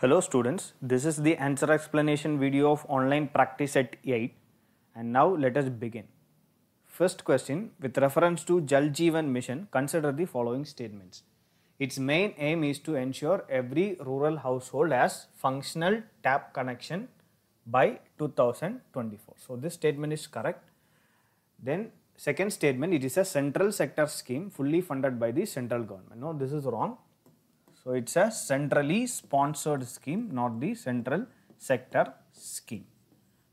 Hello students, this is the answer explanation video of online practice set 8 and now let us begin. First question with reference to Jal Jeevan mission consider the following statements. Its main aim is to ensure every rural household has functional tap connection by 2024. So this statement is correct. Then second statement it is a central sector scheme fully funded by the central government. No this is wrong so, it is a centrally sponsored scheme not the central sector scheme.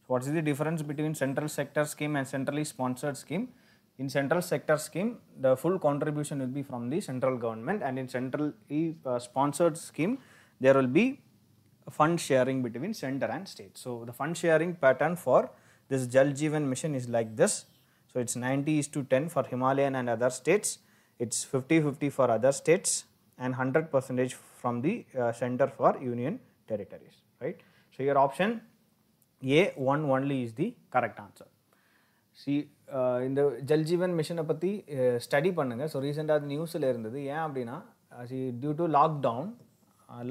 What is the difference between central sector scheme and centrally sponsored scheme? In central sector scheme, the full contribution will be from the central government and in centrally uh, sponsored scheme, there will be fund sharing between center and state. So, the fund sharing pattern for this Jal Jeevan mission is like this. So, it is 90 is to 10 for Himalayan and other states, it is 50-50 for other states and 100 percentage from the uh, center for union territories right. So, your option A 1 only is the correct answer. See uh, இந்த ஜல்ஜீவன் மிஷனை பற்றி study பண்ணுங்கள் so ரீசெண்டாக அது நியூஸில் இருந்தது ஏன் அப்படின்னா see due to lockdown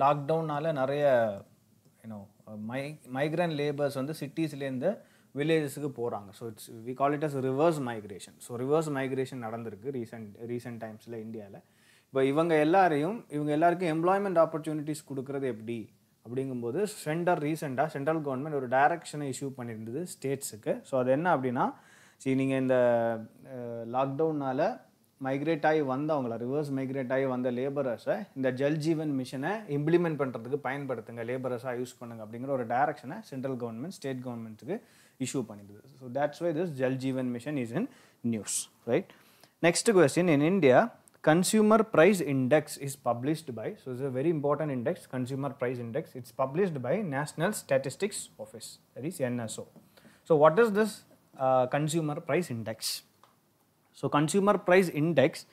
லாக்டவுனால் நிறைய யூனோ மை மைக்ரண்ட் லேபர்ஸ் வந்து சிட்டிஸ்லேருந்து வில்லேஜஸுக்கு போகிறாங்க so it's we call it as reverse migration so reverse migration நடந்திருக்கு ரீசெண்ட் ரீசெண்ட் டைம்ஸில் இந்தியாவில் இப்போ இவங்க எல்லாரையும் இவங்க எல்லாருக்கும் எம்ப்ளாய்மெண்ட் ஆப்பர்ச்சுனிட்டிஸ் கொடுக்குறது எப்படி அப்படிங்கும்போது சென்டர் ரீசெண்டாக சென்ட்ரல் கவர்மெண்ட் ஒரு டைரக்ஷனை இஷ்யூ பண்ணியிருந்தது ஸ்டேட்ஸுக்கு ஸோ அது என்ன அப்படின்னா சரி நீங்கள் இந்த லாக்டவுனால் மைக்ரேட் ஆகி வந்தவங்கள ரிவர்ஸ் மைக்ரேட் ஆகி வந்த லேபரர்ஸை இந்த ஜல் ஜீவன் மிஷனை இம்ப்ளிமெண்ட் பண்ணுறதுக்கு பயன்படுத்துங்க லேபரர்ஸாக யூஸ் பண்ணுங்க அப்படிங்கிற ஒரு டைரக்ஷனை சென்ட்ரல் கவர்மெண்ட் ஸ்டேட் கவர்மெண்ட்டுக்கு இஷ்யூ பண்ணிடுது so that's why this Jal Jeevan mission is in news right next question in India consumer price index is published by, so it's a very important index, consumer price index. It's published by National Statistics Office, that is NSO. So what is this uh, consumer price index? So consumer price index,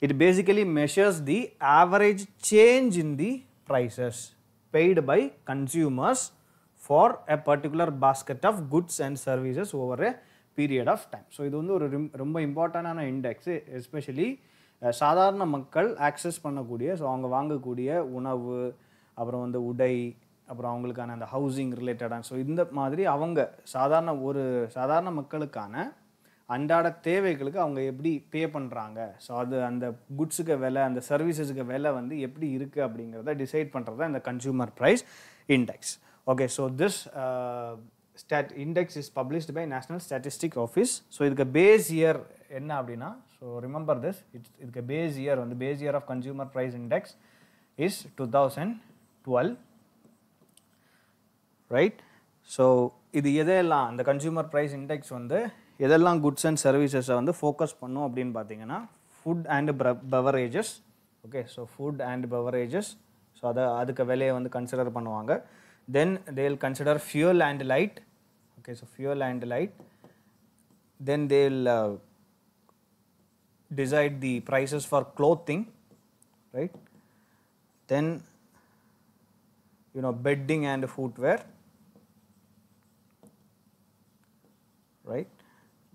it basically measures the average change in the prices paid by consumers for a particular basket of goods and services over a period of time. So இது வந்து ஒரு ரொம்ப important index especially. சாதாரண மக்கள் access பண்ணக்கூடிய so அவங்க வாங்கக்கூடிய உணவு அப்புறம் வந்து உடை அப்புறம் அவங்களுக்கான அந்த ஹவுசிங் ரிலேட்டடான ஸோ இந்த மாதிரி அவங்க சாதாரண ஒரு சாதாரண மக்களுக்கான அன்றாட தேவைகளுக்கு அவங்க எப்படி பே பண்ணுறாங்க ஸோ அது அந்த குட்ஸுக்கு விலை அந்த சர்வீசஸுக்கு விலை வந்து எப்படி இருக்குது அப்படிங்கிறத டிசைட் பண்ணுறது தான் இந்த consumer price index okay so this stat index is published by national statistic office so இதுக்கு பேஸ் இயர் என்ன அப்படின்னா ஸோ remember திஸ் இட்ஸ் இதுக்கு பேஸ் இயர் வந்து base year of year price index is two thousand twelve right so இது எதையெல்லாம் அந்த consumer price index வந்து எதெல்லாம் குட்ஸ் அண்ட் சர்வீசஸை வந்து ஃபோக்கஸ் பண்ணும் அப்படின்னு பார்த்தீங்கன்னா food and beverages okay so food and beverages so அதை அதுக்கு விலையை வந்து கன்சிடர் பண்ணுவாங்க then they'll consider fuel and light okay so fuel and light then they decide the prices for clothing, right? Then you know bedding and footwear, right?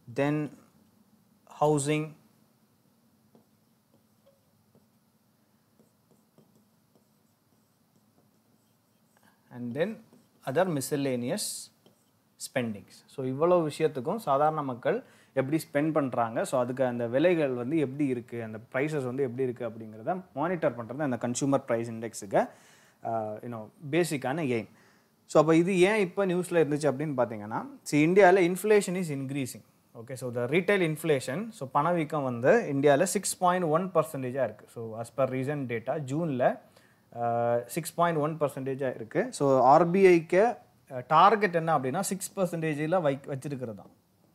Then housing, and then other miscellaneous spendings. So, இவ்வளவு விஷயத்துக்கும் சாதாரண மக்கள் எப்படி spend பண்ணுறாங்க so அதுக்கு அந்த விலைகள் வந்து எப்படி இருக்குது அந்த ப்ரைஸஸ் வந்து எப்படி இருக்குது அப்படிங்கிறத மானிட்டர் பண்ணுறது அந்த கன்சூமர் ப்ரைஸ் இண்டெக்ஸுக்கு யூனோ பேசிக்கான எய்ம் ஸோ அப்போ இது ஏன் இப்போ நியூஸில் இருந்துச்சு அப்படின்னு பார்த்தீங்கன்னா சி இந்தியாவில் inflation is increasing okay so the retail inflation so பணவீக்கம் வந்து இந்தியாவில் சிக்ஸ் பாயிண்ட் ஒன் பர்சன்டேஜாக இருக்குது so as per recent data ஜூனில் சிக்ஸ் பாயிண்ட் ஒன் பர்சன்டேஜாக இருக்குது ஸோ ஆர்பிஐக்கு டார்கெட் என்ன அப்படின்னா சிக்ஸ் பர்சன்டேஜில் வை வச்சிருக்கிறது தான்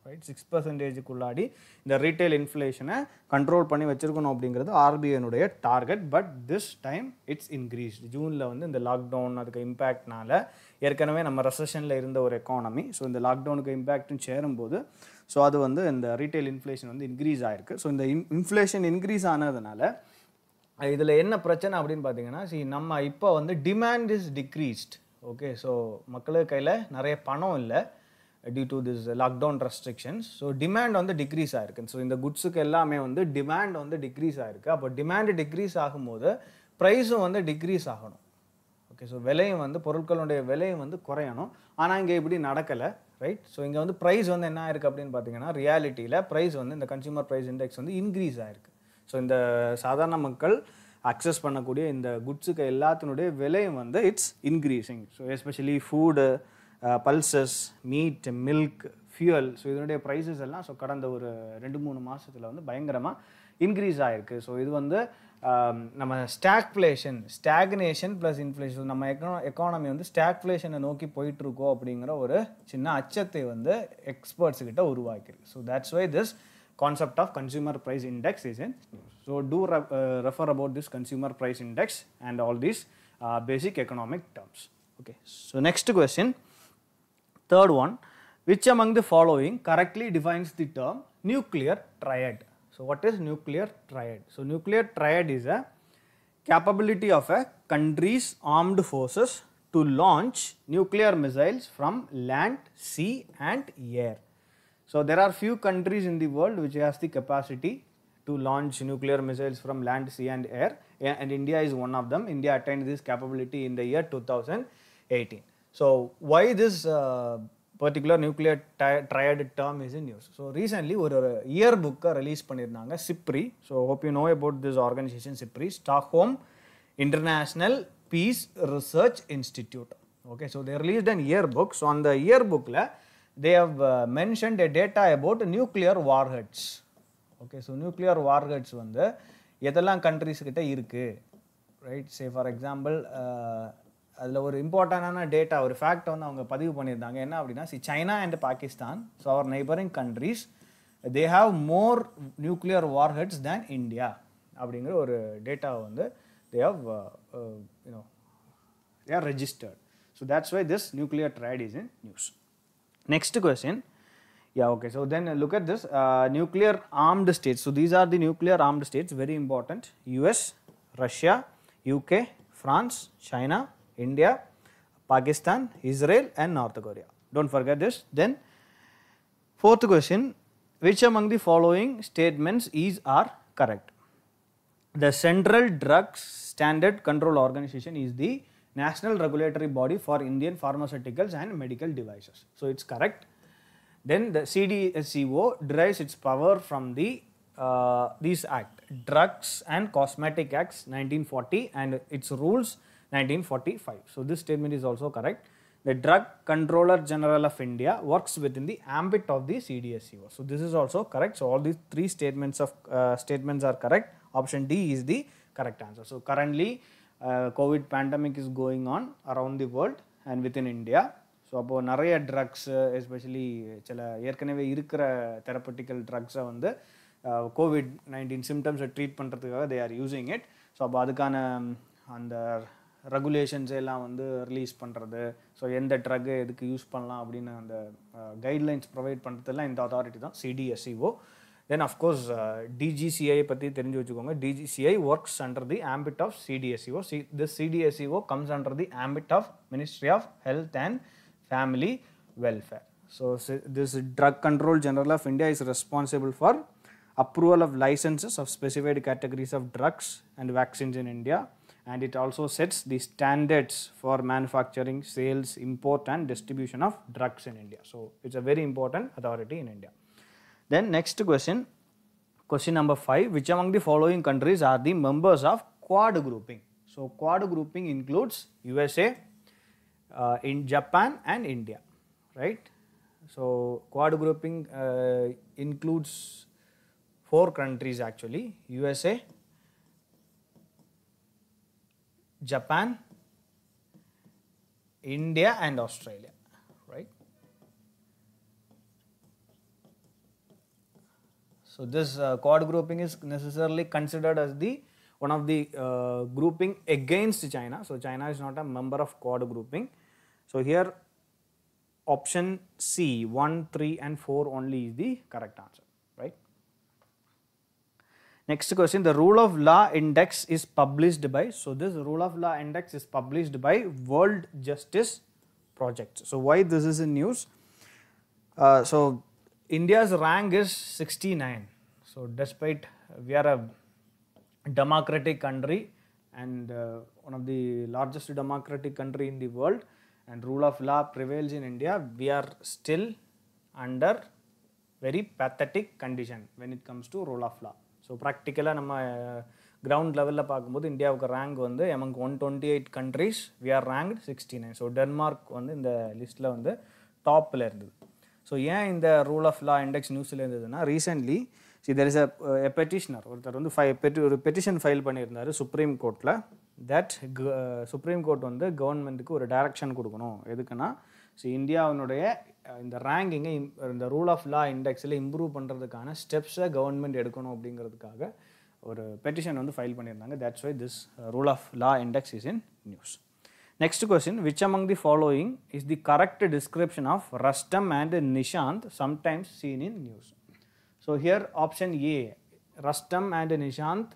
ரைட் சிக்ஸ் பர்சன்டேஜுக்குள்ளாடி இந்த ரீட்டைல் இன்ஃப்ளேஷனை கண்ட்ரோல் பண்ணி வச்சுருக்கணும் அப்படிங்கிறது ஆர்பிஐனுடைய target but this time it's increase ஜூனில் வந்து இந்த லாக்டவுன் அதுக்கு இம்பேக்ட்னால ஏற்கனவே நம்ம ரெசஷனில் இருந்த ஒரு எக்கானமி ஸோ இந்த லாக்டவுனுக்கு இம்பேக்ட்டும் சேரும்போது ஸோ அது வந்து இந்த ரீட்டைல் இன்ஃப்ளேஷன் வந்து இன்க்ரீஸ் ஆகிருக்கு ஸோ இந்த இன் இன்ஃப்ளேஷன் இன்க்ரீஸ் ஆனதுனால இதில் என்ன பிரச்சனை அப்படின்னு பார்த்தீங்கன்னா சி நம்ம இப்போ வந்து demand is decreased okay so மக்களுக்கு கையில் நிறைய பணம் இல்லை due to this lockdown restrictions so demand வந்து டிக்ரீஸ் ஆகிருக்கு ஸோ இந்த குட்ஸுக்கு எல்லாமே வந்து டிமாண்ட் வந்து டிக்ரீஸ் ஆகிருக்கு அப்போ டிமாண்ட் டிக்ரீஸ் ஆகும்போது ப்ரைஸும் வந்து டிக்ரீஸ் ஆகணும் ஓகே ஸோ விலையும் வந்து பொருட்களுடைய விலையும் வந்து குறையணும் ஆனால் இங்கே இப்படி நடக்கலை ரைட் ஸோ இங்கே வந்து ப்ரைஸ் வந்து என்ன ஆயிருக்கு அப்படின்னு பார்த்தீங்கன்னா ரியாலிட்டியில் ப்ரைஸ் வந்து இந்த கன்சியூமர் ப்ரைஸ் இண்டெக்ஸ் வந்து இன்க்ரீஸ் ஆகிருக்கு ஸோ இந்த சாதாரண மக்கள் அக்சஸ் பண்ணக்கூடிய இந்த குட்ஸுக்கு எல்லாத்தினுடைய விலையும் வந்து it's increasing so especially food pulses meat milk fuel so இதனுடைய ப்ரைஸஸ் எல்லாம் ஸோ கடந்த ஒரு ரெண்டு மூணு மாதத்தில் வந்து பயங்கரமாக இன்க்ரீஸ் ஆகிருக்கு ஸோ இது வந்து um, நம்ம ஸ்டாக்ஃப்ளேஷன் ஸ்டாக்னேஷன் ப்ளஸ் இன்ஃப்ளேஷன் நம்ம எக்கனோ எக்கானமி வந்து ஸ்டாக்ஃப்ளேஷனை நோக்கி போயிட்டுருக்கோம் அப்படிங்கிற ஒரு சின்ன அச்சத்தை வந்து எக்ஸ்பர்ட்ஸுக்கிட்ட உருவாக்கிருக்கு so that's why this concept of consumer price index is in so to refer about this consumer price index and all these basic economic terms okay so next question Third one, which among the following correctly defines the term nuclear triad? So, what is nuclear triad? So, nuclear triad is a capability of a country's armed forces to launch nuclear missiles from land, sea and air. So, there are few countries in the world which has the capacity to launch nuclear missiles from land, sea and air and India is one of them. India attained this capability in the year 2018. So why this particular nuclear triad term is in use so recently ஒரு year புக்கை release பண்ணியிருந்தாங்க SIPRI so hope you know about this organisation SIPRI Stockholm international peace research institute okay so they release an year book so அந்த year புக்கில் they have mentioned a data about nuclear warheads okay so nuclear warheads வந்து எதெல்லாம் countries இருக்குது right say for example அதில் ஒரு இம்பார்ட்டண்டான data ஒரு fact வந்து அவங்க பதிவு பண்ணியிருந்தாங்க என்ன அப்படின்னா see China and Pakistan so our neighbouring countries they have more nuclear warheads than India அப்படிங்கிற ஒரு டேட்டாவை வந்து they have you know they are registered so that's why this nuclear triad is in news next question ya okay so then look at this nuclear armed states so these are the nuclear armed states very important US Russia UK France China India, Pakistan, Israel and North Korea. Do not forget this. Then fourth question, which among the following statements is or correct? The Central Drugs Standard Control Organization is the national regulatory body for Indian pharmaceuticals and medical devices. So, it is correct. Then the CDSCO derives its power from the uh, act drugs and cosmetic acts 1940 and its rules 1945. So, this statement is also correct. The Drug Controller General of India works within the ambit of the CDSCO. So, this is also correct. So, all these three statements of uh, statements are correct. Option D is the correct answer. So, currently uh, COVID pandemic is going on around the world and within India. So அப்போது நிறைய drugs especially uh, சில ஏற்கனவே இருக்கிற தெரப்பட்டிக்கல் ட்ரக்ஸை வந்து Covid nineteen சிம்டம்ஸை treat பண்ணுறதுக்காக they are using it so அப்போ அதுக்கான அந்த ரெகுலேஷன்ஸ் எல்லாம் வந்து ரிலீஸ் பண்ணுறது ஸோ எந்த ட்ரக்கு எதுக்கு யூஸ் பண்ணலாம் அப்படின்னு அந்த கைட்லைன்ஸ் ப்ரொவைட் பண்ணுறதுலாம் இந்த அத்தாரிட்டி தான் சிடிஎஸ்சிஓ தென் அஃப்கோர்ஸ் டிஜிசிஐ பற்றி தெரிஞ்சு வச்சுக்கோங்க DGCI works under the ambit of CDSCO see this CDSCO comes under the ambit of ministry of health and family welfare so this drug controller general of India is responsible for approval of licences of specified categories of drugs and vaccines in India and it also sets the standards for manufacturing, sales, import and distribution of drugs in India. So, it is a very important authority in India. Then next question, question number 5, which among the following countries are the members of Quad grouping? So, Quad grouping includes USA, uh, in Japan and India, right. So, Quad grouping uh, includes 4 countries actually, USA, Japan, India and Australia, right. So, this uh, grouping is necessarily considered as the one of the uh, grouping against China. So, China is not a member of Quad grouping. So, here option C 1, 3 and 4 only is the correct answer. Next question, the rule of law index is published by, so this rule of law index is published by World Justice Project. So why this is in news? Uh, so India's rank is 69. So despite we are a democratic country and uh, one of the largest democratic country in the world and rule of law prevails in India, we are still under very pathetic condition when it comes to rule of law. So ப்ராக்டிக்கலாக நம்ம ground uh, லெவலில் பார்க்கும்போது இந்தியாவுக்கு rank வந்து among one twenty eight countries we are rank sixty nine so Denmark வந்து இந்த லிஸ்ட்டில் வந்து டாப்பில் இருந்தது ஸோ ஏன் இந்த ரூல் ஆஃப் லா இண்டெக்ஸ் நியூஸில் இருந்ததுன்னா recently see there is a petitioner ஒருத்தர் வந்து ஃபை பெட்டி ஒரு பெட்டிஷன் ஃபைல் பண்ணியிருந்தார் சுப்ரீம் கோர்ட்டில் தட் சுப்ரீம் கோர்ட் வந்து கவர்மெண்ட்டுக்கு ஒரு டைரக்ஷன் கொடுக்கணும் எதுக்குன்னா ஸோ இந்தியாவினுடைய இந்த ரேங்கிங்கை இந்த ரூல் ஆஃப் லா இண்டெக்ஸில் இம்ப்ரூவ் பண்ணுறதுக்கான ஸ்டெப்ஸை கவர்மெண்ட் எடுக்கணும் அப்படிங்கிறதுக்காக ஒரு பெட்டிஷன் வந்து ஃபைல் பண்ணியிருந்தாங்க that's why this rule of law index is in news next question which among the following is the correct description of Rustom and Nishant sometimes seen in news so here option A Rustom and Nishant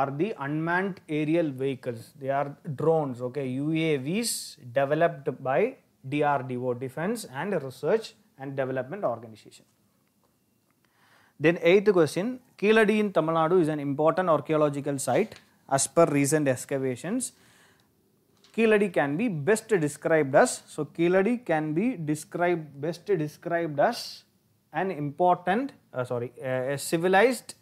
are the unmanned aerial vehicles they are drones okay UAVs developed by DRDO, Defense and Research and Development Organization. Then eighth question, Keeladi in Tamil Nadu is an important archaeological site as per recent excavations. Keeladi can be best described as, so Keeladi can be described, best described as an important, uh, sorry, uh, a civilized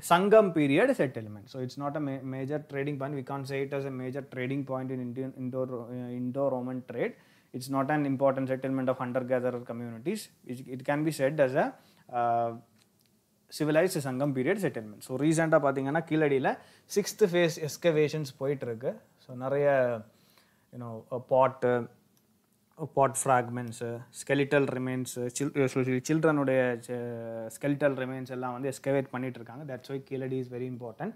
Sangam period settlement. So it's not a ma major trading point. We can't say it as a major trading point in Indian uh, Indo-Roman Indo trade. It's not and important settlement of under gatherer கம்யூனிட்டிஸ் It, it, can be said as a uh, civilised Sangam period settlement so ரீசெண்டாக பார்த்தீங்கன்னா கீழடியில் sixth face எஸ்கவேஷன்ஸ் போயிட்டுருக்கு so நிறைய you know pot pot fragments skeletal remains சில் சில்ட்ரனுடைய skeletal remains எல்லாம் வந்து எஸ்கவேட் பண்ணிகிட்ருக்காங்க that's why Keezhadi is very important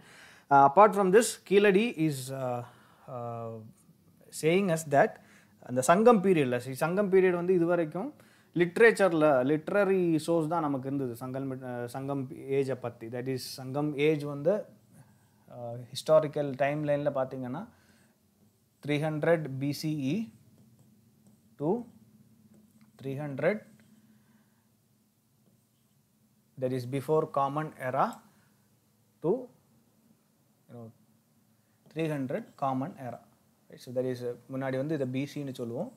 apart from this Keezhadi is saying as that அந்த சங்கம் பீரியடில் சங்கம் பீரியட் வந்து இது வரைக்கும் லிட்ரேச்சரில் லிட்ரரி சோர்ஸ் தான் நமக்கு இருந்தது சங்கம் சங்கம் ஏஜை பற்றி தட் இஸ் சங்கம் ஏஜ் வந்து ஹிஸ்டாரிக்கல் டைம் லைனில் பார்த்தீங்கன்னா three hundred BCE to three hundred that is before common era to three hundred common common right so that is முன்னாடி வந்து இதை பிசின்னு சொல்லுவோம்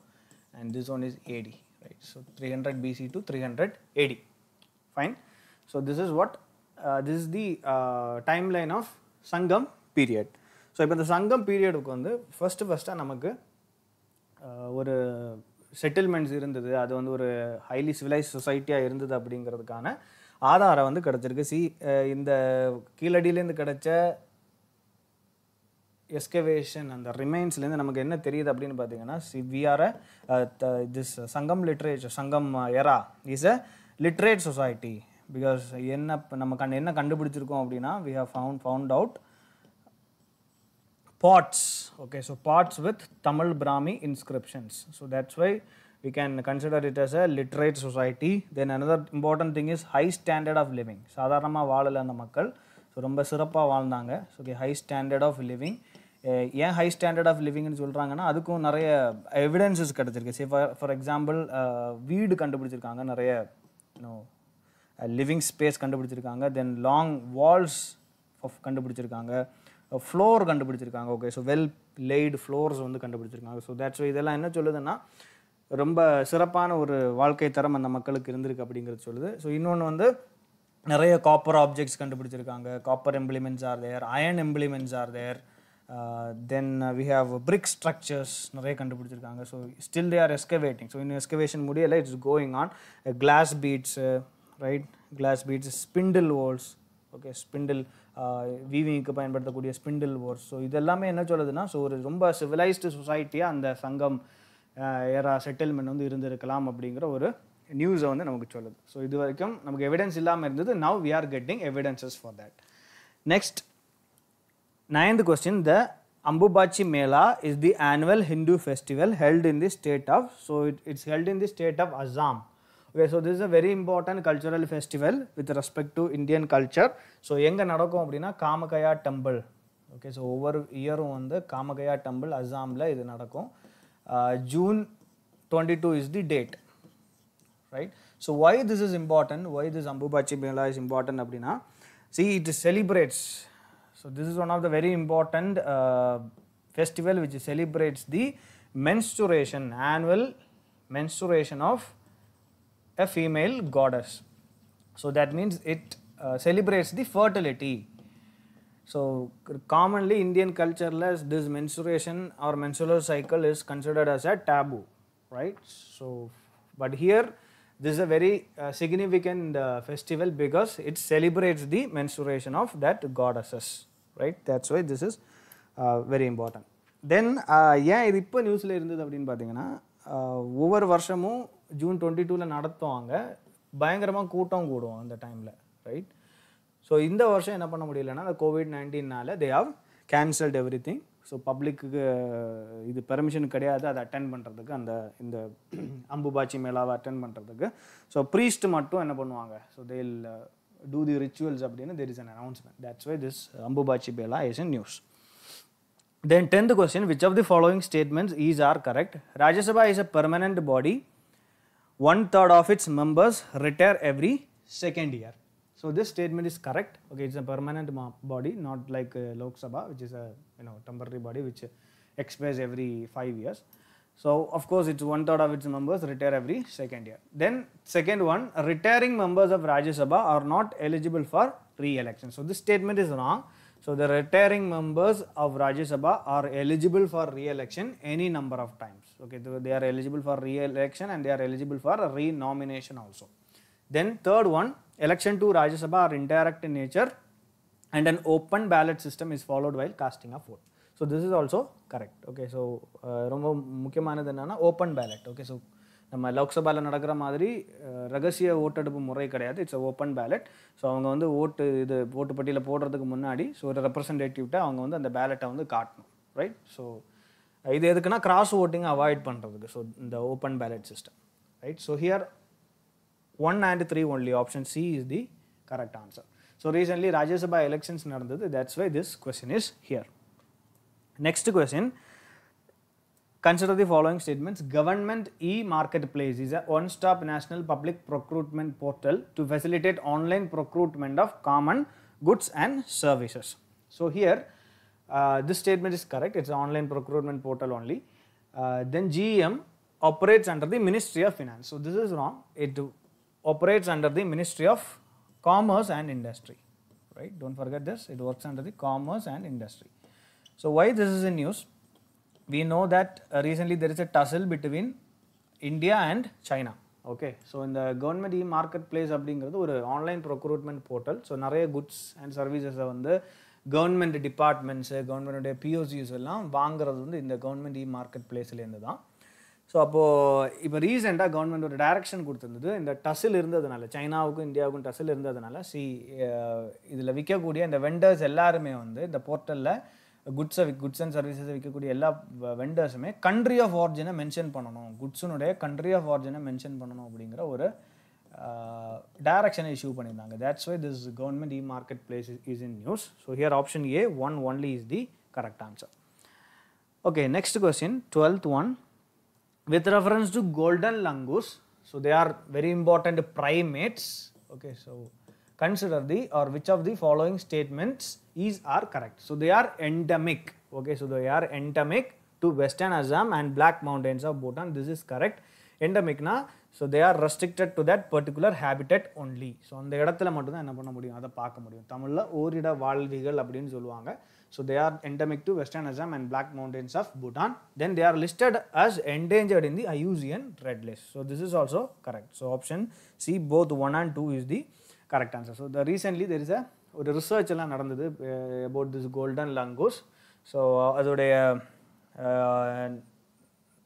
and this one is AD right so three hundred BC to three hundred AD fine so this is what this is the time line of Sangam period so இப்போ இந்த சங்கம் பீரியடுக்கு வந்து first ஃபஸ்ட்டாக நமக்கு uh, ஒரு செட்டில்மெண்ட்ஸ் இருந்தது அது வந்து ஒரு ஹைலி சிவிலைஸ் சொசைட்டியாக இருந்தது அப்படிங்கிறதுக்கான ஆதாரம் வந்து கிடச்சிருக்கு சி uh, இந்த கீழடியிலேருந்து கிடச்ச எஸ்கவேஷன் அந்த ரிமைன்ஸ்லேருந்து நமக்கு என்ன தெரியுது அப்படின்னு பார்த்தீங்கன்னா CVR this Sangam literature Sangam era is a literate society because என்ன நம்ம கண் என்ன கண்டுபிடிச்சிருக்கோம் அப்படின்னா we have found found out pots okay so pots with Tamil Brahmi inscriptions so that's why we can consider it as a literate society then another important thing is high standard of living சாதாரணமாக வாழலை அந்த மக்கள் so ரொம்ப சிறப்பாக வாழ்ந்தாங்க so the high standard of living ஏன் high standard of லிவிங்னு சொல்கிறாங்கன்னா அதுக்கும் நிறைய எவிடென்சஸ் கிடச்சிருக்கு சே ஃபார் ஃபார் எக்ஸாம்பிள் வீடு கண்டுபிடிச்சிருக்காங்க நிறைய லிவிங் ஸ்பேஸ் கண்டுபிடிச்சிருக்காங்க தென் லாங் வால்ஸ் ஆஃப் கண்டுபிடிச்சிருக்காங்க ஃப்ளோர் கண்டுபிடிச்சிருக்காங்க okay so well laid floors வந்து கண்டுபிடிச்சிருக்காங்க ஸோ தேட்ஸ் இதெல்லாம் என்ன சொல்லுதுன்னா ரொம்ப சிறப்பான ஒரு வாழ்க்கை தரம் அந்த மக்களுக்கு இருந்திருக்கு அப்படிங்கிறது சொல்லுது ஸோ இன்னொன்று வந்து நிறைய காப்பர் ஆப்ஜெக்ட்ஸ் கண்டுபிடிச்சிருக்காங்க copper implements are there iron implements are there then we have brick structures நிறைய கண்டுபிடிச்சிருக்காங்க so still they are excavating so இன்னும் எஸ்கவேஷன் முடியலை it's going on glass beads right glass beads spindle whorls okay spindle வீவிங்க்கு பயன்படுத்தக்கூடிய spindle ores so இதெல்லாமே என்ன சொல்லுதுன்னா so ஒரு ரொம்ப சிவிலைஸ்டு சொசைட்டியாக அந்த சங்கம் ஏரா uh, செட்டில்மெண்ட் வந்து இருந்திருக்கலாம் அப்படிங்கிற ஒரு நியூஸை வந்து நமக்கு சொல்லுது ஸோ இது வரைக்கும் நமக்கு எவிடன்ஸ் இல்லாமல் இருந்தது now we are getting evidences for that next Ninth question, the Ambubachi Mela is the annual Hindu festival held in the state of, so it, it's held in the state of Assam. Okay, so this is a very important cultural festival with respect to Indian culture. So எங்க நடக்கும் அப்படின்னா காமகயா temple okay so ஒவ்வொரு இயரும் வந்து காமகயா temple அஸ்ஸாமில் இது நடக்கும் June twenty two is the date right so why this is important why this Ambubachi Mela is important அப்படின்னா see it celebrates So this is one of the very important uh, festival which celebrates the menstruation, annual menstruation of a female goddess. So that means it uh, celebrates the fertility. So commonly Indian culture less this menstruation or menstrual cycle is considered as a taboo, right? So but here this is a very uh, significant uh, festival because it celebrates the menstruation of that goddesses. Right that's why this is very important then ஏன் இது இப்போ நியூஸில் இருந்தது அப்படின்னு பார்த்தீங்கன்னா uh, ஒவ்வொரு வருஷமும் June twenty டூவில் நடத்துவாங்க பயங்கரமாக கூட்டம் கூடுவோம் அந்த டைமில் ரைட் ஸோ இந்த வருஷம் என்ன பண்ண முடியலன்னா அந்த கோவிட் நைன்டீனால் they have cancelled everything so பப்ளிக்குக்கு இது பெர்மிஷன் கிடையாது அதை அட்டன் பண்ணுறதுக்கு அந்த இந்த அம்புபாச்சி மேலாவை அட்டன் பண்ணுறதுக்கு ஸோ ப்ரீஸ்ட் மட்டும் என்ன பண்ணுவாங்க so they'll Do the rituals அப்படின்னு there There is an announcement. That's why this uh, Ambubachi பேலா is in news. Then 10th question, which of the following statements is are correct? Rajya Sabha is a permanent body. One third of its members retire every second year. So this statement is correct. Okay, it's a permanent body, not like uh, Lok Sabha, which is a you know temporary body which expires every five years. So of course it's one third of its members retire every second year. Then second one, retiring members of Rajya Sabha are not eligible for re-election. So this statement is wrong. So the retiring members of Rajya Sabha are eligible for re-election any number of times. Okay, they are eligible for re-election and they are eligible for a re-nomination also. Then third one, election to Rajya Sabha are indirect in nature and an open ballot system is followed while casting a vote. So this is also correct okay so ரொம்ப முக்கியமானது என்னென்னா open ballot okay so நம்ம லோக்சபாவில் நடக்கிற மாதிரி uh, ரகசிய ஓட்டெடுப்பு முறை கிடையாது இட்ஸ் ஓப்பன் பேலட் ஸோ அவங்க வந்து ஓட்டு இது ஓட்டு பட்டியில் போடுறதுக்கு முன்னாடி ஸோ ஒரு ரெப்ரசன்டேட்டிவ்கிட்ட அவங்க வந்து அந்த பேலட்டை வந்து காட்டணும் ரைட் ஸோ இது எதுக்குன்னா கிராஸ் ஓட்டிங்கை அவாய்ட் பண்ணுறதுக்கு ஸோ இந்த open ballot system right so here one and three only option C is the correct answer so recently Rajya Sabha elections நடந்தது that's why this question is here Next question. Consider the following statements. Government e-marketplace is a one-stop national public procurement portal to facilitate online procurement of common goods and services. So here uh, this statement is correct. It's an online procurement portal only. Uh, then GEM operates under the Ministry of Finance. So this is wrong. It operates under the Ministry of Commerce and Industry. Right? Don't forget this. It works under the Commerce and Industry. So why this is in news? We know that uh, recently there is a tussle between India and China. Okay so இந்த government e market place அப்படிங்கிறது ஒரு online procurement portal so நிறைய goods and சர்வீசஸை வந்து government departments கவர்மெண்ட்டுடைய பிஓசிஸ் எல்லாம் வாங்குறது வந்து இந்த கவர்மெண்ட் இ மார்க்கெட் பிளேஸ்லேருந்து தான் ஸோ அப்போது இப்போ ரீசெண்டாக கவர்மெண்ட் ஒரு டைரக்ஷன் கொடுத்துருந்தது இந்த டசில் இருந்ததுனால சைனாவுக்கும் இந்தியாவுக்கும் டசில் இருந்ததுனால சி uh, இதில் விற்கக்கூடிய இந்த வெண்டர்ஸ் எல்லாருமே வந்து இந்த போர்ட்டலில் குட்ஸை குட்ஸ் அண்ட் சர்வீசஸை விற்கக்கூடிய எல்லா வெண்டர்ஸுமே கண்ட்ரி ஆஃப் ஆர்ஜினை மென்ஷன் பண்ணணும் குட்ஸுனுடைய கண்ட்ரி ஆஃப் ஆர்ஜினை மென்ஷன் பண்ணணும் அப்படிங்கிற ஒரு டைரக்ஷனை இஷ்யூ பண்ணியிருந்தாங்க that's why this government e market place is in news so here option A one only is the correct answer okay next question twelfth one with reference to golden langurs so they are very important primates okay so consider the are which of the following statements is are correct so they are endemic. Okay so they are endemic to western Assam and black Mountains of Bhutan this is correct Endemic so so they are restricted to that particular habitat so அந்த இடத்துல மட்டும்தான் என்ன பண்ண முடியும் அதை பார்க்க முடியும் தமிழில் ஓரிட வாழ்விகள் அப்படின்னு சொல்லுவாங்க so they are endemic to western Assam and black mountains of Bhutan then they are listed as endangered in the IUCN red list so this is also correct so option C both one and two is the correct answer so the recently there is a ஒரு research எல்லாம் நடந்தது about this golden langurs so அதோடைய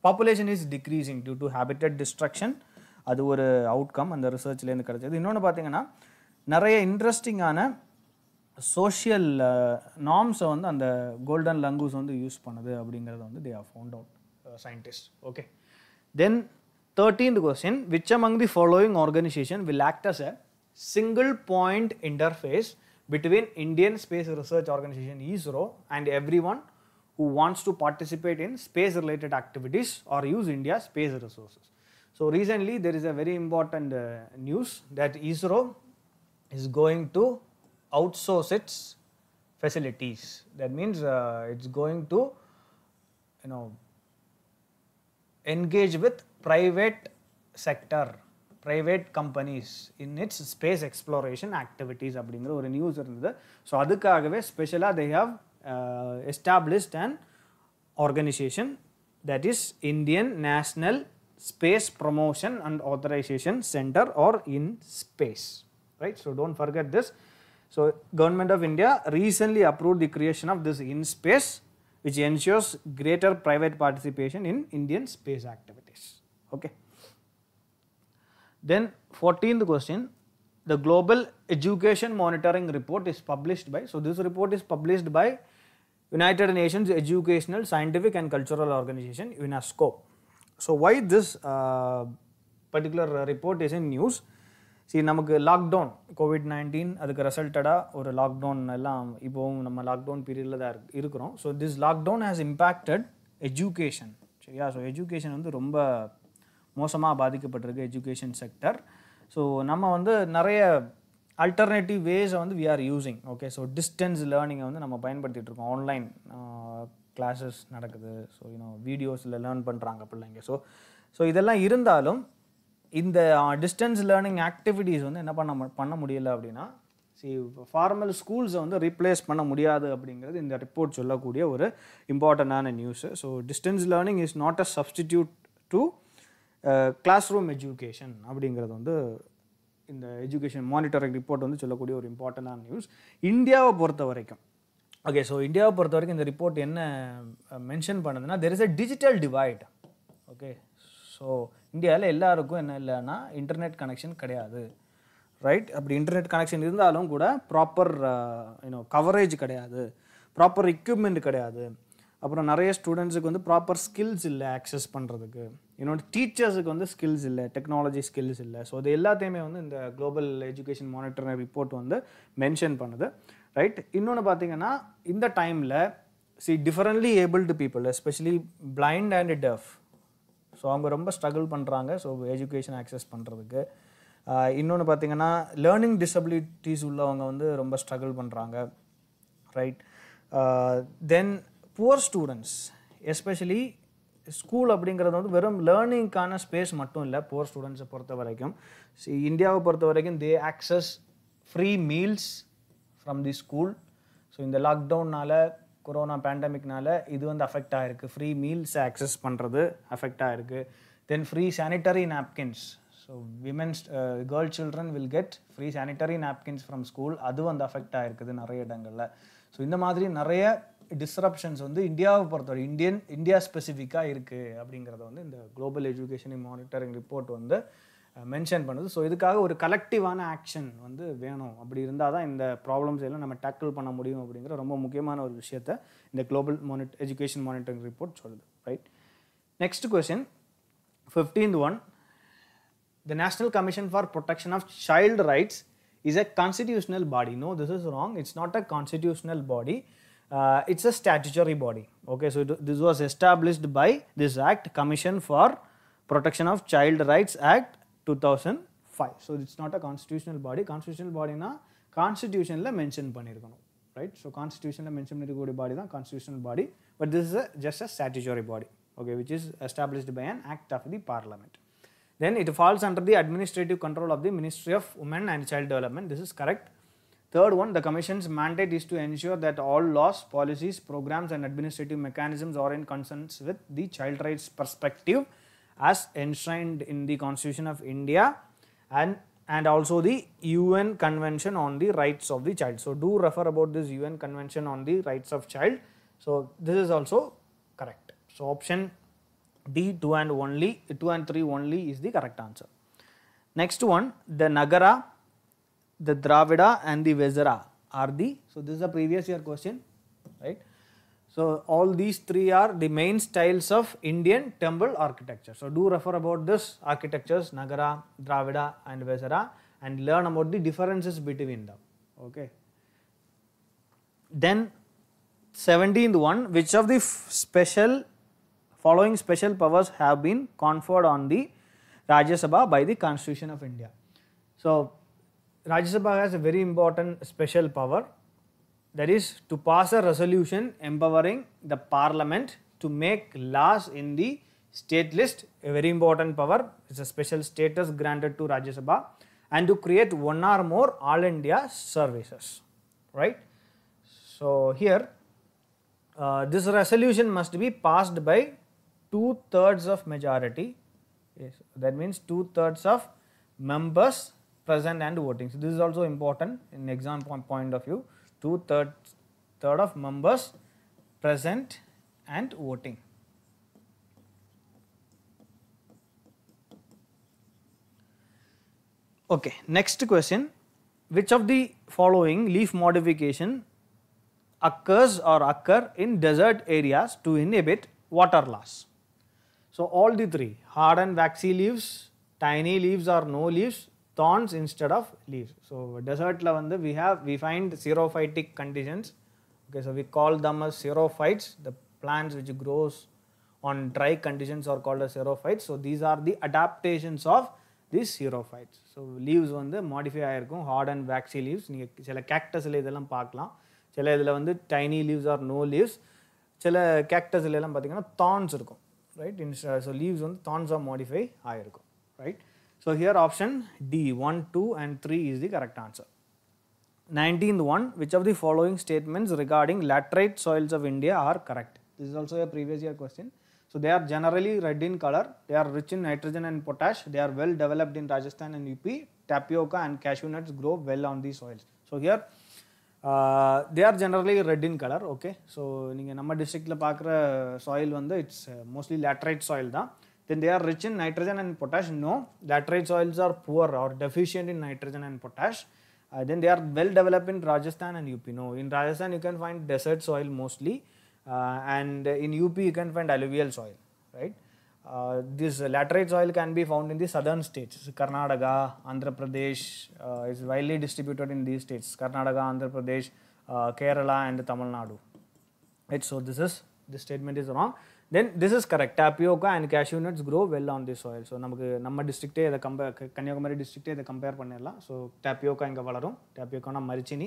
population is decreasing due to habitat destruction அது ஒரு outcome அந்த ரிசர்ச்லேருந்து கிடச்சது இன்னொன்று பார்த்தீங்கன்னா நிறைய இன்ட்ரெஸ்டிங்கான சோஷியல் நார்ம்ஸை வந்து அந்த கோல்டன் லங்கூஸ் வந்து யூஸ் பண்ணுது அப்படிங்கிறத வந்து they are found out scientist okay then thirteenth question which among the following organisation will act as a single point interface between Indian Space Research Organization ISRO and everyone who wants to participate in space related activities or use India's space resources. So recently there is a very important uh, news that ISRO is going to outsource its facilities. That means uh, it's going to you know engage with private sector private companies in its space exploration activities அப்படிங்கிற ஒரு news இருந்தது so அதுக்காகவே ஸ்பெஷலாக they have established and organisation that is Indian national space promotion and authorisation centre or in space right so don't forget this so government of India recently approve the creation of this in space which ensures greater private participation in Indian space activities. Okay. Then 14th question, the Global Education Monitoring Report is published by, so this report is published by United Nations Educational, Scientific and Cultural Organization, UNESCO. So why this uh, particular report is in news? See நமக்கு lockdown covid nineteen அதுக்கு ரிசல்ட்டடாக ஒரு lockdown எல்லாம் இப்போவும் நம்ம lockdown பீரியடில் தான் இருக்கிறோம் so this lockdown has impacted education சரியா ஸோ எஜுகேஷன் வந்து ரொம்ப மோசமாக பாதிக்கப்பட்டிருக்கு எஜுகேஷன் செக்டர் ஸோ நம்ம வந்து நிறைய அல்டர்னேட்டிவ் வேஸை வந்து we are using okay so distance லேர்னிங்கை வந்து நம்ம பயன்படுத்திகிட்டு இருக்கோம் ஆன்லைன் கிளாஸஸ் நடக்குது ஸோ இன்னும் வீடியோஸில் லேர்ன் பண்ணுறாங்க பிள்ளைங்க ஸோ ஸோ இதெல்லாம் இருந்தாலும் இந்த டிஸ்டன்ஸ் லேர்னிங் ஆக்டிவிட்டீஸ் வந்து என்ன பண்ண பண்ண முடியலை அப்படின்னா சி ஃபார்மல் ஸ்கூல்ஸை வந்து ரீப்ளேஸ் பண்ண முடியாது அப்படிங்கிறது இந்த ரிப்போர்ட் சொல்லக்கூடிய ஒரு இம்பார்ட்டண்ட்டான news so distance learning is not a substitute to classroom education அப்படிங்கிறது வந்து இந்த எஜுகேஷன் மானிட்டரிங் ரிப்போர்ட் வந்து சொல்லக்கூடிய ஒரு இம்பார்ட்டண்டான நியூஸ் இந்தியாவை பொறுத்த வரைக்கும் ஓகே ஸோ இந்தியாவை பொறுத்த வரைக்கும் இந்த ரிப்போர்ட் என்ன மென்ஷன் பண்ணுதுன்னா there is a digital divide okay so இந்தியாவில் எல்லாருக்கும் என்ன இல்லைன்னா இன்டர்நெட் கனெக்ஷன் கிடையாது ரைட் அப்படி இன்டர்நெட் கனெக்ஷன் இருந்தாலும் கூட ப்ராப்பர் யூனோ கவரேஜ் கிடையாது ப்ராப்பர் எக்யூப்மெண்ட் கிடையாது அப்புறம் நிறைய ஸ்டூடெண்ட்ஸுக்கு வந்து ப்ராப்பர் ஸ்கில்ஸ் இல்லை ஆக்சஸ் பண்ணுறதுக்கு என்னோடய டீச்சர்ஸுக்கு வந்து ஸ்கில்ஸ் இல்லை டெக்னாலஜி ஸ்கில்ஸ் இல்லை ஸோ அது எல்லாத்தையுமே வந்து இந்த குளோபல் எஜுகேஷன் மானிட்டர் ரிப்போர்ட் வந்து மென்ஷன் பண்ணுது ரைட் இன்னொன்று பார்த்தீங்கன்னா இந்த டைமில் see differently abled people especially blind and deaf so அவங்க ரொம்ப ஸ்ட்ரகிள் பண்ணுறாங்க ஸோ எஜுகேஷன் ஆக்சஸ் பண்ணுறதுக்கு இன்னொன்று பார்த்தீங்கன்னா லேர்னிங் டிசபிலிட்டிஸ் உள்ளவங்க வந்து ரொம்ப ஸ்ட்ரகிள் பண்ணுறாங்க right then poor students especially school அப்படிங்கிறது வந்து வெறும் லேர்னிங்க்கான ஸ்பேஸ் மட்டும் இல்லை புவர் ஸ்டூடெண்ட்ஸை பொறுத்த வரைக்கும் இந்தியாவை பொறுத்த வரைக்கும் they access free meals from the school so இந்த லாக்டவுன்னால் கொரோனா பேண்டமிக்னால இது வந்து அஃபெக்ட் ஆகிருக்கு ஃப்ரீ மீல்ஸ் ஆக்சஸ் பண்ணுறது அஃபெக்ட் ஆகிருக்கு then free sanitary napkins so womens girl children will get free sanitary napkins from school அது வந்து அஃபெக்ட் ஆகிருக்குது நிறைய இடங்களில் ஸோ இந்த மாதிரி நிறைய டிஸ்ரப்ஷன்ஸ் வந்து இந்தியாவை பொறுத்தவரை இந்தியன் இந்தியா ஸ்பெசிஃபிக்காக இருக்குது அப்படிங்கிறத வந்து இந்த குளோபல் எஜுகேஷன் மானிட்டரிங் ரிப்போர்ட் வந்து மென்ஷன் பண்ணுது ஸோ இதுக்காக ஒரு கலெக்டிவான ஆக்ஷன் வந்து வேணும் அப்படி இருந்தால் தான் இந்த ப்ராப்ளம்ஸ் எல்லாம் நம்ம டேக்கிள் பண்ண முடியும் அப்படிங்கிற ரொம்ப முக்கியமான ஒரு விஷயத்த இந்த குளோபல் மானிட் எஜுகேஷன் மானிட்டரிங் ரிப்போர்ட் சொல்லுது right next question fifteenth one the national commission for protection of child rights is a constitutional body no this is wrong it's not a constitutional body uh, it's a statutory body. Okay, so it, this was established by this Act Commission for Protection of Child Rights Act 2005. So it's not a constitutional body. Constitutional body na constitutionல mention பண்ணிருக்கணும். Right? So constitutionல mention பண்ணிருக்கக்கூடிய body தான் constitutional body. But this is a, just a statutory body. Okay, which is established by an act of the parliament. Then it falls under the administrative control of the Ministry of Women and Child Development. This is correct. Third one, the Commission's mandate is to ensure that all laws, policies, programs and administrative mechanisms are in consonance with the child rights perspective as enshrined in the Constitution of India and, and also the UN Convention on the Rights of the Child. So, do refer about this UN Convention on the Rights of Child. So, this is also correct. So, option D 2 and only 2 and 3 only is the correct answer. Next one, the Nagara the Dravida and the Vezara are the, so this is the previous year question, right. So, all these three are the main styles of Indian temple architecture. So, do refer about this architectures Nagara, Dravida and Vesara and learn about the differences between them. Okay. Then 17th one, which of the special following special powers have been conferred on the Rajya Sabha by the Constitution of India. So, Rajya Sabha has a very important special power that is to pass a resolution empowering the parliament to make laws in the state list, a very important power, it's a special status granted to Rajya Sabha and to create one or more all India services, right. So, here uh, this resolution must be passed by two thirds of majority, yes, that means two thirds of members present and voting. So, this is also important in exam point of view two thirds third of members present and voting. Okay, next question which of the following leaf modification occurs or occur in desert areas to inhibit water loss. So, all the three hard and waxy leaves, tiny leaves or no leaves thorns instead of leaves. So desertல வந்து we have we find xerophytic conditions. Okay, so we call them as xerophytes. The plants which grows on dry conditions are called as xerophytes. So these are the adaptations of these xerophytes. So leaves வந்து modify ஆயிருக்கும் hard and waxy leaves. நீங்கள் சில கேக்டஸ்ல இதெல்லாம் பார்க்கலாம் சில இதில் வந்து tiny leaves or no leaves சில கேக்டஸ்ல எல்லாம் பார்த்தீங்கன்னா தான்ஸ் இருக்கும் ரைட் இன்ஸ்டா ஸோ லீவ்ஸ் வந்து தான்ஸாக மாடிஃபை ஆகிருக்கும் right So, here option D 1, 2 and 3 is the correct answer. 19th one, which of the following statements regarding laterite soils of India are correct? This is also a previous year question. So, they are generally red in color, they are rich in nitrogen and potash, they are well developed in Rajasthan and UP, tapioca and cashew nuts grow well on these soils. So, here uh, they are generally red in color, okay. So, நீங்கள் நம்ம டிஸ்ட்ரிக்டில் பார்க்குற soil வந்து it's mostly laterite soil then they are rich in nitrogen and potash. No, laterite soils are poor or deficient in nitrogen and potash. Uh, then they are well developed in Rajasthan and UP. No, in Rajasthan you can find desert soil mostly uh, and in UP you can find alluvial soil, right. Uh, this laterite soil can be found in the southern states, Karnataka, Andhra Pradesh uh, is widely distributed in these states, Karnataka, Andhra Pradesh, uh, Kerala and Tamil Nadu. Right, so this is, this statement is wrong. Then this is correct tapioca and cashew nuts grow well on the soil so நமக்கு நம்ம டிஸ்ட்ரிக்டே இதை compare Kanyakumari டிஸ்ட்ரிக்டே இதை compare பண்ணிடலாம் so tapioca இங்கே வளரும் டாப்பியோக்கானா மரிச்சினி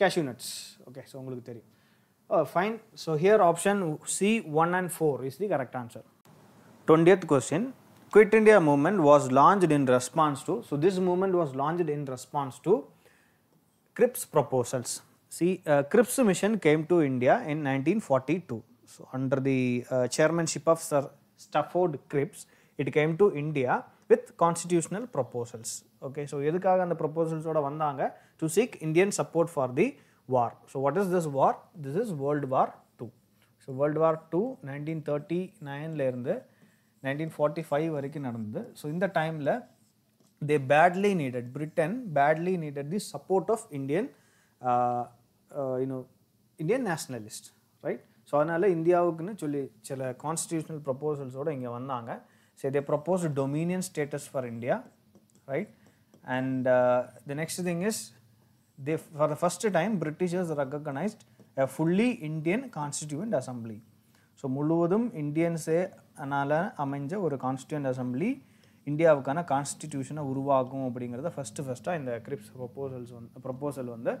cashew nuts okay so உங்களுக்கு தெரியும் fine so here option C one and four is the correct answer twentieth question quit india movement was launched in response to so this movement was launched in response to cripps proposals see uh, cripps mission came to india in 1942 So under the uh, chairmanship of Sir Stafford Cripps, it came to India with constitutional proposals. Okay, so எதுக்காக அந்த proposals வந்தாங்க to seek Indian support for the war. So what is this war? This is World War II. So World War II 1939ல இருந்து 1945 வரைக்கும் நடந்தது so இந்த டைமில் they badly needed Britain badly needed the support of Indian you know Indian nationalist right so அதனால் இந்தியாவுக்குன்னு சொல்லி சில constitutional ப்ரப்போசல்ஸோடு இங்கே வந்தாங்க so they propose dominion status for India right and the next thing is they for the first time britishers recognised a fully Indian constituent assembly so முழுவதும் இந்தியன்ஸே அதனால் அமைஞ்ச ஒரு கான்ஸ்டியூண்ட் அசம்பிளி இந்தியாவுக்கான கான்ஸ்டிடியூஷனை உருவாகும் அப்படிங்கிறத ஃபஸ்ட்டு ஃபஸ்ட்டாக இந்த கிரிப்ஸ் ப்ரப்போசல்ஸ் வந்து ப்ரப்போசல் வந்து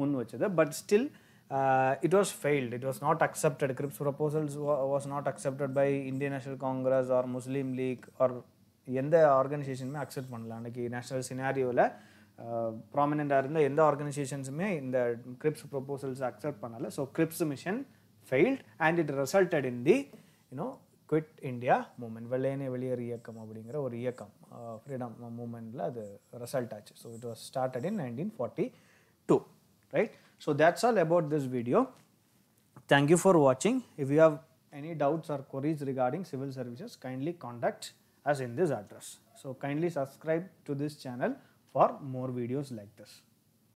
முன் வச்சது but still uh, it was failed. It was not accepted. Crips proposals wa- was not accepted by Indian National Congress or Muslim League or எந்த ஆர்கனைசேஷனுமே அக்செப்ட் பண்ணல அன்றைக்கி நேஷனல் சினாரியோவில் ப்ராமினெண்ட்டாக இருந்த எந்த ஆர்கனைசேஷன்ஸுமே இந்த கிரிப்ஸ் ப்ரொப்போசல்ஸ் அக்செப்ட் பண்ணலை so Cripps mission failed and it resulted in the you know quit India movement வெள்ளையனே வெளியேறு இயக்கம் அப்படிங்கிற ஒரு இயக்கம் ஃப்ரீடம் uh, மூமெண்ட்டில் அது ரிசல்ட் ஆச்சு so it was started in nineteen forty two right So that's all about this video. Thank you for watching. If you have any doubts or queries regarding civil services, kindly contact us in this address. So kindly subscribe to this channel for more videos like this.